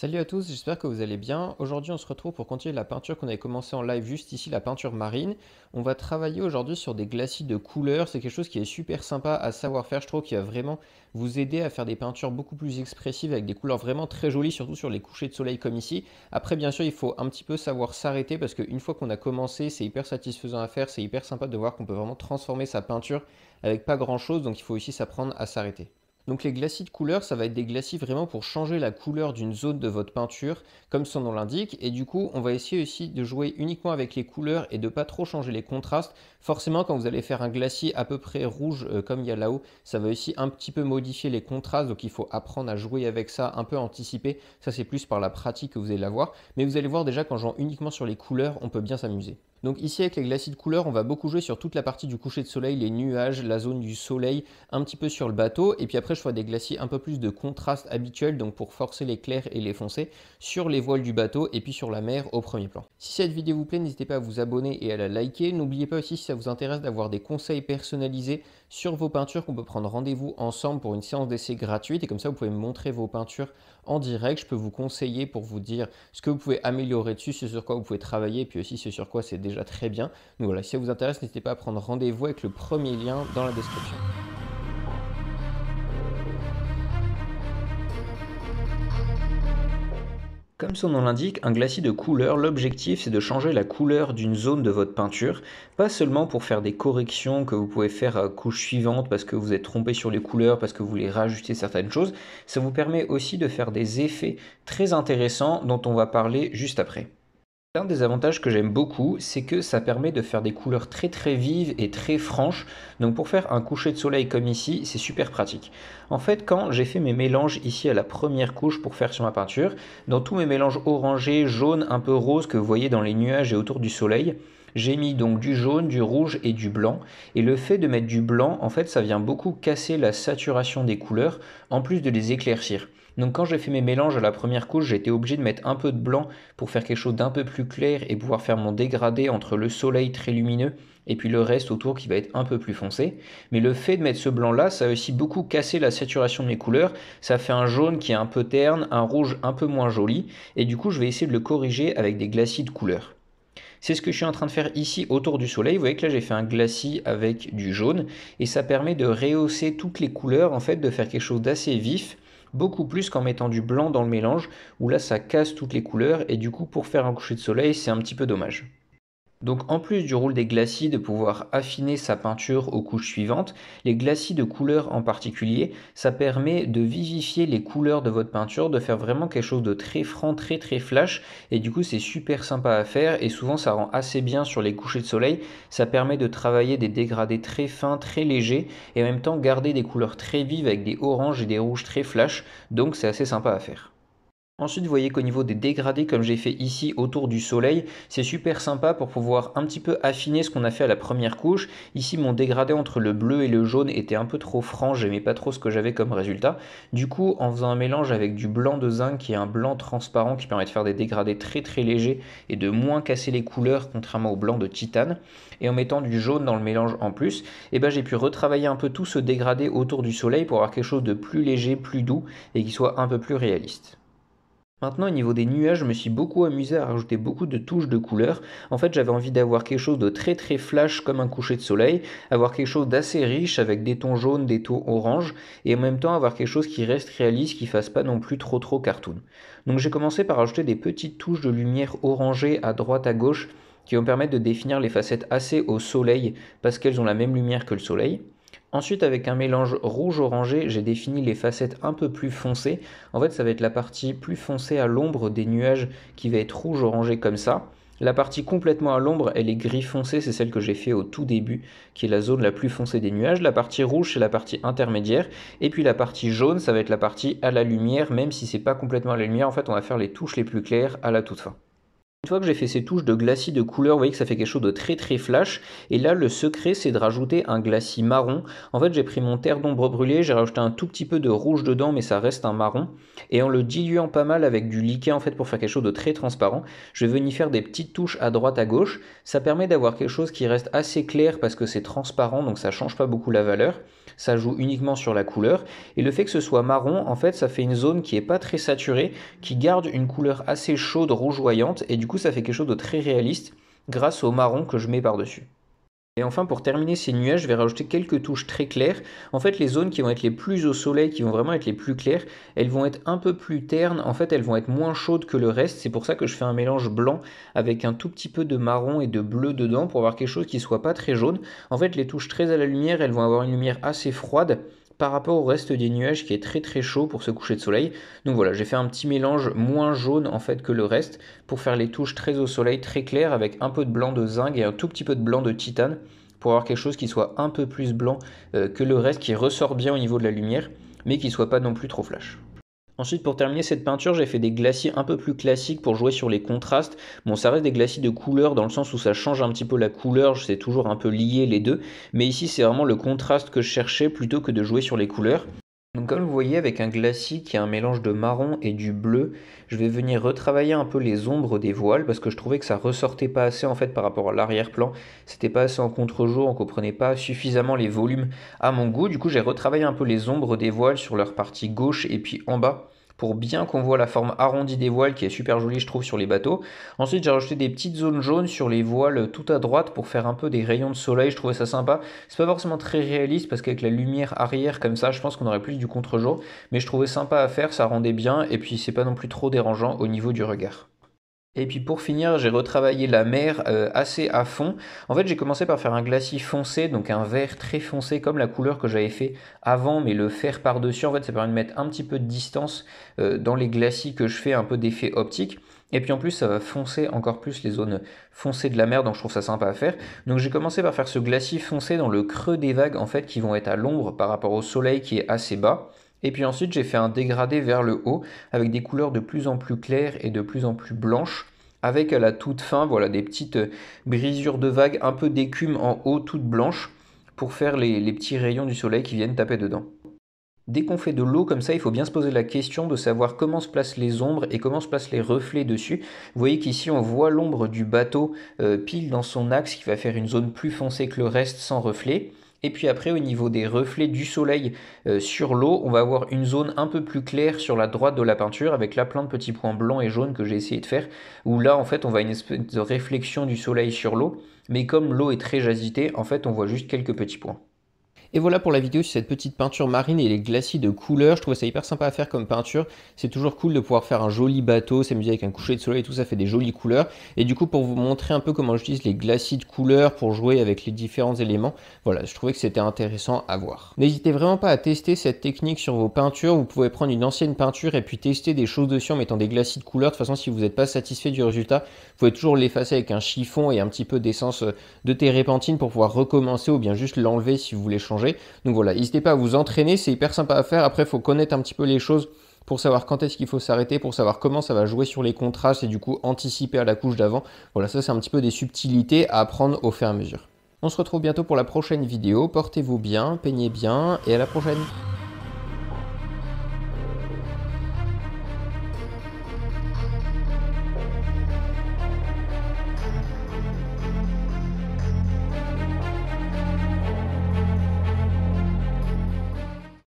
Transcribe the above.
Salut à tous, j'espère que vous allez bien. Aujourd'hui on se retrouve pour continuer la peinture qu'on avait commencé en live juste ici, la peinture marine. On va travailler aujourd'hui sur des glacis de couleurs, c'est quelque chose qui est super sympa à savoir faire, je trouve, qu'il va vraiment vous aider à faire des peintures beaucoup plus expressives avec des couleurs vraiment très jolies, surtout sur les couchers de soleil comme ici. Après bien sûr il faut un petit peu savoir s'arrêter parce qu'une fois qu'on a commencé c'est hyper satisfaisant à faire, c'est hyper sympa de voir qu'on peut vraiment transformer sa peinture avec pas grand chose, donc il faut aussi s'apprendre à s'arrêter. Donc les glacis de couleur, ça va être des glacis vraiment pour changer la couleur d'une zone de votre peinture, comme son nom l'indique. Et du coup, on va essayer aussi de jouer uniquement avec les couleurs et de pas trop changer les contrastes. Forcément, quand vous allez faire un glacis à peu près rouge euh, comme il y a là-haut, ça va aussi un petit peu modifier les contrastes. Donc il faut apprendre à jouer avec ça, un peu anticiper. Ça, c'est plus par la pratique que vous allez l'avoir. Mais vous allez voir déjà qu'en jouant uniquement sur les couleurs, on peut bien s'amuser. Donc ici avec les glacis de couleur, on va beaucoup jouer sur toute la partie du coucher de soleil, les nuages, la zone du soleil, un petit peu sur le bateau. Et puis après, je ferai des glacis un peu plus de contraste habituel, donc pour forcer les clairs et les foncés sur les voiles du bateau et puis sur la mer au premier plan. Si cette vidéo vous plaît, n'hésitez pas à vous abonner et à la liker. N'oubliez pas aussi si ça vous intéresse d'avoir des conseils personnalisés sur vos peintures qu'on peut prendre rendez-vous ensemble pour une séance d'essai gratuite. Et comme ça, vous pouvez me montrer vos peintures en direct. Je peux vous conseiller pour vous dire ce que vous pouvez améliorer dessus, ce sur quoi vous pouvez travailler, puis aussi ce sur quoi c'est très bien. Donc voilà, si ça vous intéresse, n'hésitez pas à prendre rendez-vous avec le premier lien dans la description. Comme son nom l'indique, un glacis de couleur, l'objectif c'est de changer la couleur d'une zone de votre peinture, pas seulement pour faire des corrections que vous pouvez faire à couche suivante parce que vous êtes trompé sur les couleurs, parce que vous voulez rajuster certaines choses, ça vous permet aussi de faire des effets très intéressants dont on va parler juste après. L'un des avantages que j'aime beaucoup, c'est que ça permet de faire des couleurs très très vives et très franches. Donc pour faire un coucher de soleil comme ici, c'est super pratique. En fait, quand j'ai fait mes mélanges ici à la première couche pour faire sur ma peinture, dans tous mes mélanges orangés, jaunes, un peu roses que vous voyez dans les nuages et autour du soleil, j'ai mis donc du jaune, du rouge et du blanc. Et le fait de mettre du blanc, en fait, ça vient beaucoup casser la saturation des couleurs, en plus de les éclaircir. Donc quand j'ai fait mes mélanges à la première couche, j'étais obligé de mettre un peu de blanc pour faire quelque chose d'un peu plus clair et pouvoir faire mon dégradé entre le soleil très lumineux et puis le reste autour qui va être un peu plus foncé. Mais le fait de mettre ce blanc là, ça a aussi beaucoup cassé la saturation de mes couleurs. Ça fait un jaune qui est un peu terne, un rouge un peu moins joli. Et du coup, je vais essayer de le corriger avec des glacis de couleurs. C'est ce que je suis en train de faire ici autour du soleil. Vous voyez que là j'ai fait un glacis avec du jaune et ça permet de rehausser toutes les couleurs, en fait de faire quelque chose d'assez vif beaucoup plus qu'en mettant du blanc dans le mélange, où là ça casse toutes les couleurs, et du coup pour faire un coucher de soleil c'est un petit peu dommage. Donc en plus du rôle des glacis de pouvoir affiner sa peinture aux couches suivantes, les glacis de couleur en particulier, ça permet de vivifier les couleurs de votre peinture, de faire vraiment quelque chose de très franc, très très flash, et du coup c'est super sympa à faire, et souvent ça rend assez bien sur les couchers de soleil, ça permet de travailler des dégradés très fins, très légers, et en même temps garder des couleurs très vives avec des oranges et des rouges très flash, donc c'est assez sympa à faire. Ensuite, vous voyez qu'au niveau des dégradés, comme j'ai fait ici autour du soleil, c'est super sympa pour pouvoir un petit peu affiner ce qu'on a fait à la première couche. Ici, mon dégradé entre le bleu et le jaune était un peu trop franc, j'aimais pas trop ce que j'avais comme résultat. Du coup, en faisant un mélange avec du blanc de zinc, qui est un blanc transparent qui permet de faire des dégradés très très légers et de moins casser les couleurs, contrairement au blanc de titane, et en mettant du jaune dans le mélange en plus, eh ben, j'ai pu retravailler un peu tout ce dégradé autour du soleil pour avoir quelque chose de plus léger, plus doux et qui soit un peu plus réaliste. Maintenant, au niveau des nuages, je me suis beaucoup amusé à rajouter beaucoup de touches de couleurs. En fait, j'avais envie d'avoir quelque chose de très très flash comme un coucher de soleil, avoir quelque chose d'assez riche avec des tons jaunes, des tons oranges, et en même temps avoir quelque chose qui reste réaliste, qui fasse pas non plus trop trop cartoon. Donc j'ai commencé par ajouter des petites touches de lumière orangée à droite à gauche qui vont permettre de définir les facettes assez au soleil parce qu'elles ont la même lumière que le soleil. Ensuite, avec un mélange rouge-orangé, j'ai défini les facettes un peu plus foncées. En fait, ça va être la partie plus foncée à l'ombre des nuages qui va être rouge-orangé comme ça. La partie complètement à l'ombre, elle est gris foncé, c'est celle que j'ai fait au tout début, qui est la zone la plus foncée des nuages. La partie rouge, c'est la partie intermédiaire. Et puis la partie jaune, ça va être la partie à la lumière, même si c'est pas complètement à la lumière. En fait, on va faire les touches les plus claires à la toute fin. Une fois que j'ai fait ces touches de glacis de couleur, vous voyez que ça fait quelque chose de très très flash. Et là, le secret, c'est de rajouter un glacis marron. En fait, j'ai pris mon terre d'ombre brûlée, j'ai rajouté un tout petit peu de rouge dedans, mais ça reste un marron. Et en le diluant pas mal avec du liquet en fait, pour faire quelque chose de très transparent, je vais venir faire des petites touches à droite, à gauche. Ça permet d'avoir quelque chose qui reste assez clair parce que c'est transparent, donc ça change pas beaucoup la valeur. Ça joue uniquement sur la couleur. Et le fait que ce soit marron, en fait, ça fait une zone qui est pas très saturée, qui garde une couleur assez chaude, rougeoyante, et du coup, ça fait quelque chose de très réaliste grâce au marron que je mets par-dessus. Et enfin, pour terminer ces nuages, je vais rajouter quelques touches très claires. En fait, les zones qui vont être les plus au soleil, qui vont vraiment être les plus claires, elles vont être un peu plus ternes. En fait, elles vont être moins chaudes que le reste. C'est pour ça que je fais un mélange blanc avec un tout petit peu de marron et de bleu dedans pour avoir quelque chose qui soit pas très jaune. En fait, les touches très à la lumière, elles vont avoir une lumière assez froide par rapport au reste des nuages qui est très très chaud pour ce coucher de soleil. Donc voilà, j'ai fait un petit mélange moins jaune en fait que le reste pour faire les touches très au soleil, très claires avec un peu de blanc de zinc et un tout petit peu de blanc de titane pour avoir quelque chose qui soit un peu plus blanc euh, que le reste, qui ressort bien au niveau de la lumière, mais qui soit pas non plus trop flash. Ensuite, pour terminer cette peinture, j'ai fait des glacis un peu plus classiques pour jouer sur les contrastes. Bon, ça reste des glacis de couleur dans le sens où ça change un petit peu la couleur, c'est toujours un peu lié les deux. Mais ici, c'est vraiment le contraste que je cherchais plutôt que de jouer sur les couleurs. Donc comme vous voyez avec un glacis qui a un mélange de marron et du bleu, je vais venir retravailler un peu les ombres des voiles parce que je trouvais que ça ressortait pas assez en fait par rapport à l'arrière-plan, c'était pas assez en contre-jour, on comprenait pas suffisamment les volumes à mon goût, du coup j'ai retravaillé un peu les ombres des voiles sur leur partie gauche et puis en bas pour bien qu'on voit la forme arrondie des voiles qui est super jolie je trouve sur les bateaux. Ensuite j'ai rajouté des petites zones jaunes sur les voiles tout à droite pour faire un peu des rayons de soleil, je trouvais ça sympa. C'est pas forcément très réaliste parce qu'avec la lumière arrière comme ça je pense qu'on aurait plus du contre-jour, mais je trouvais sympa à faire, ça rendait bien et puis c'est pas non plus trop dérangeant au niveau du regard. Et puis pour finir, j'ai retravaillé la mer euh, assez à fond. En fait, j'ai commencé par faire un glacis foncé, donc un vert très foncé, comme la couleur que j'avais fait avant, mais le faire par-dessus, en fait, ça permet de mettre un petit peu de distance euh, dans les glacis que je fais, un peu d'effet optique. Et puis en plus, ça va foncer encore plus les zones foncées de la mer, donc je trouve ça sympa à faire. Donc j'ai commencé par faire ce glacis foncé dans le creux des vagues, en fait, qui vont être à l'ombre par rapport au soleil qui est assez bas. Et puis ensuite, j'ai fait un dégradé vers le haut avec des couleurs de plus en plus claires et de plus en plus blanches. Avec à la toute fin, voilà, des petites euh, brisures de vagues, un peu d'écume en haut, toutes blanches, pour faire les, petits rayons du soleil qui viennent taper dedans. Dès qu'on fait de l'eau comme ça, il faut bien se poser la question de savoir comment se placent les ombres et comment se placent les reflets dessus. Vous voyez qu'ici on voit l'ombre du bateau euh, pile dans son axe qui va faire une zone plus foncée que le reste sans reflet. Et puis après, au niveau des reflets du soleil euh, sur l'eau, on va avoir une zone un peu plus claire sur la droite de la peinture, avec là plein de petits points blancs et jaunes que j'ai essayé de faire, où là, en fait, on va une espèce de réflexion du soleil sur l'eau. Mais comme l'eau est très jasitée, en fait, on voit juste quelques petits points. Et voilà pour la vidéo sur cette petite peinture marine et les glacis de couleurs, Je trouvais ça hyper sympa à faire comme peinture. C'est toujours cool de pouvoir faire un joli bateau, s'amuser avec un coucher de soleil et tout, ça fait des jolies couleurs. Et du coup, pour vous montrer un peu comment j'utilise les glacis de couleur pour jouer avec les différents éléments, voilà, je trouvais que c'était intéressant à voir. N'hésitez vraiment pas à tester cette technique sur vos peintures. Vous pouvez prendre une ancienne peinture et puis tester des choses dessus en mettant des glacis de couleur. De toute façon, si vous n'êtes pas satisfait du résultat, vous pouvez toujours l'effacer avec un chiffon et un petit peu d'essence de térépentine pour pouvoir recommencer ou bien juste l'enlever si vous voulez changer donc voilà, n'hésitez pas à vous entraîner, c'est hyper sympa à faire. Après, il faut connaître un petit peu les choses pour savoir quand est-ce qu'il faut s'arrêter, pour savoir comment ça va jouer sur les contrastes et du coup anticiper à la couche d'avant. Voilà, ça c'est un petit peu des subtilités à apprendre au fur et à mesure. On se retrouve bientôt pour la prochaine vidéo, portez-vous bien, peignez bien et à la prochaine